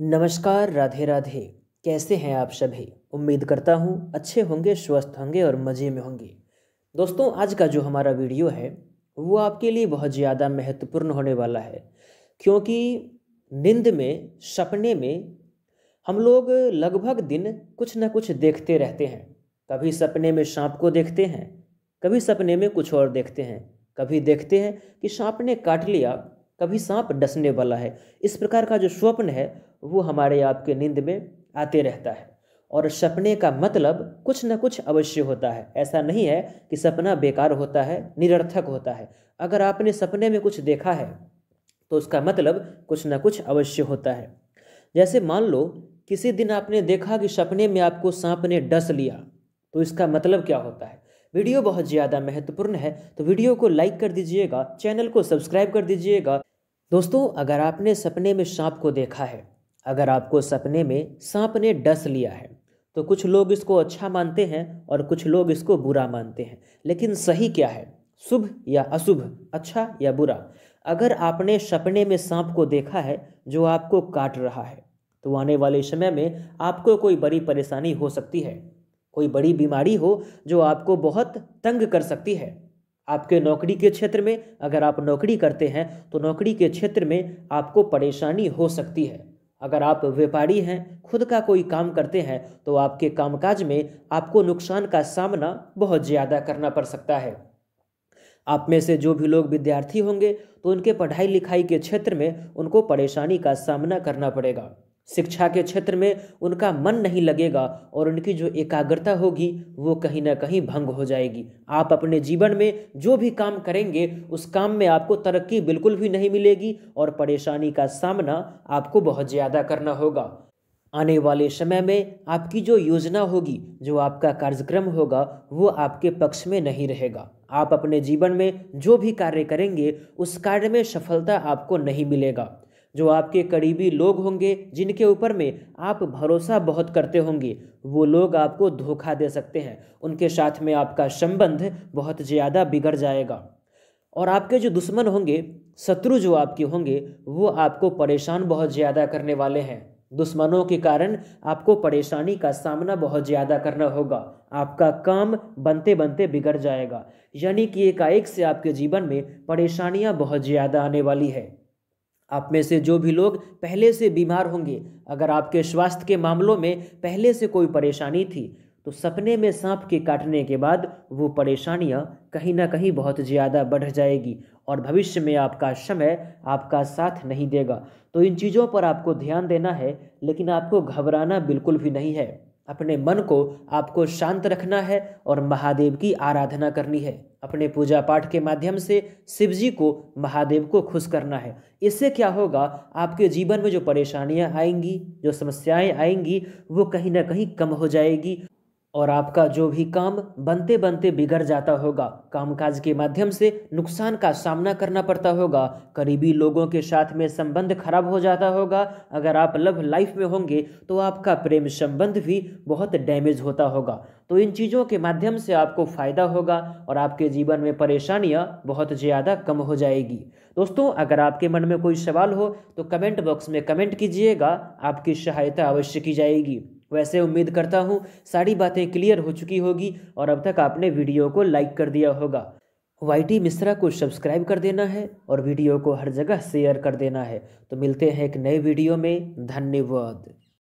नमस्कार राधे राधे कैसे हैं आप सभी उम्मीद करता हूँ अच्छे होंगे स्वस्थ होंगे और मज़े में होंगे दोस्तों आज का जो हमारा वीडियो है वो आपके लिए बहुत ज़्यादा महत्वपूर्ण होने वाला है क्योंकि नींद में सपने में हम लोग लगभग दिन कुछ ना कुछ देखते रहते हैं कभी सपने में सांप को देखते हैं कभी सपने में कुछ और देखते हैं कभी देखते हैं कि सांप ने काट लिया कभी सांप डसने वाला है इस प्रकार का जो स्वप्न है वो हमारे आपके नींद में आते रहता है और सपने का मतलब कुछ न कुछ अवश्य होता है ऐसा नहीं है कि सपना बेकार होता है निरर्थक होता है अगर आपने सपने में कुछ देखा है तो उसका मतलब कुछ न कुछ अवश्य होता है जैसे मान लो किसी दिन आपने देखा कि सपने में आपको सांप ने डस लिया तो इसका मतलब क्या होता है वीडियो बहुत ज़्यादा महत्वपूर्ण है तो वीडियो को लाइक कर दीजिएगा चैनल को सब्सक्राइब कर दीजिएगा दोस्तों अगर आपने सपने में सांप को देखा है अगर आपको सपने में सांप ने डस लिया है तो कुछ लोग इसको अच्छा मानते हैं और कुछ लोग इसको बुरा मानते हैं लेकिन सही क्या है शुभ या अशुभ अच्छा या बुरा अगर आपने सपने में सांप को देखा है जो आपको काट रहा है तो आने वाले समय में आपको कोई बड़ी परेशानी हो सकती है कोई बड़ी बीमारी हो जो आपको बहुत तंग कर सकती है आपके नौकरी के क्षेत्र में अगर आप नौकरी करते हैं तो नौकरी के क्षेत्र में आपको परेशानी हो सकती है अगर आप व्यापारी हैं खुद का कोई काम करते हैं तो आपके कामकाज में आपको नुकसान का सामना बहुत ज़्यादा करना पड़ सकता है आप में से जो भी लोग विद्यार्थी होंगे तो उनके पढ़ाई लिखाई के क्षेत्र में उनको परेशानी का सामना करना पड़ेगा शिक्षा के क्षेत्र में उनका मन नहीं लगेगा और उनकी जो एकाग्रता होगी वो कहीं ना कहीं भंग हो जाएगी आप अपने जीवन में जो भी काम करेंगे उस काम में आपको तरक्की बिल्कुल भी नहीं मिलेगी और परेशानी का सामना आपको बहुत ज़्यादा करना होगा आने वाले समय में आपकी जो योजना होगी जो आपका कार्यक्रम होगा वो आपके पक्ष में नहीं रहेगा आप अपने जीवन में जो भी कार्य करेंगे उस कार्य में सफलता आपको नहीं मिलेगा जो आपके करीबी लोग होंगे जिनके ऊपर में आप भरोसा बहुत करते होंगे वो लोग आपको धोखा दे सकते हैं उनके साथ में आपका संबंध बहुत ज़्यादा बिगड़ जाएगा और आपके जो दुश्मन होंगे शत्रु जो आपके होंगे वो आपको परेशान बहुत ज़्यादा करने वाले हैं दुश्मनों के कारण आपको परेशानी का सामना बहुत ज़्यादा करना होगा आपका काम बनते बनते बिगड़ जाएगा यानी कि एकाएक से आपके जीवन में परेशानियाँ बहुत ज़्यादा आने वाली है आप में से जो भी लोग पहले से बीमार होंगे अगर आपके स्वास्थ्य के मामलों में पहले से कोई परेशानी थी तो सपने में सांप के काटने के बाद वो परेशानियाँ कहीं ना कहीं बहुत ज़्यादा बढ़ जाएगी और भविष्य में आपका समय आपका साथ नहीं देगा तो इन चीज़ों पर आपको ध्यान देना है लेकिन आपको घबराना बिल्कुल भी नहीं है अपने मन को आपको शांत रखना है और महादेव की आराधना करनी है अपने पूजा पाठ के माध्यम से शिव जी को महादेव को खुश करना है इससे क्या होगा आपके जीवन में जो परेशानियां आएंगी जो समस्याएं आएंगी वो कहीं ना कहीं कम हो जाएगी और आपका जो भी काम बनते बनते बिगड़ जाता होगा कामकाज के माध्यम से नुकसान का सामना करना पड़ता होगा करीबी लोगों के साथ में संबंध खराब हो जाता होगा अगर आप लव लाइफ में होंगे तो आपका प्रेम संबंध भी बहुत डैमेज होता होगा तो इन चीज़ों के माध्यम से आपको फ़ायदा होगा और आपके जीवन में परेशानियाँ बहुत ज़्यादा कम हो जाएगी दोस्तों अगर आपके मन में कोई सवाल हो तो कमेंट बॉक्स में कमेंट कीजिएगा आपकी सहायता अवश्य की जाएगी वैसे उम्मीद करता हूँ सारी बातें क्लियर हो चुकी होगी और अब तक आपने वीडियो को लाइक कर दिया होगा वाई मिश्रा को सब्सक्राइब कर देना है और वीडियो को हर जगह शेयर कर देना है तो मिलते हैं एक नए वीडियो में धन्यवाद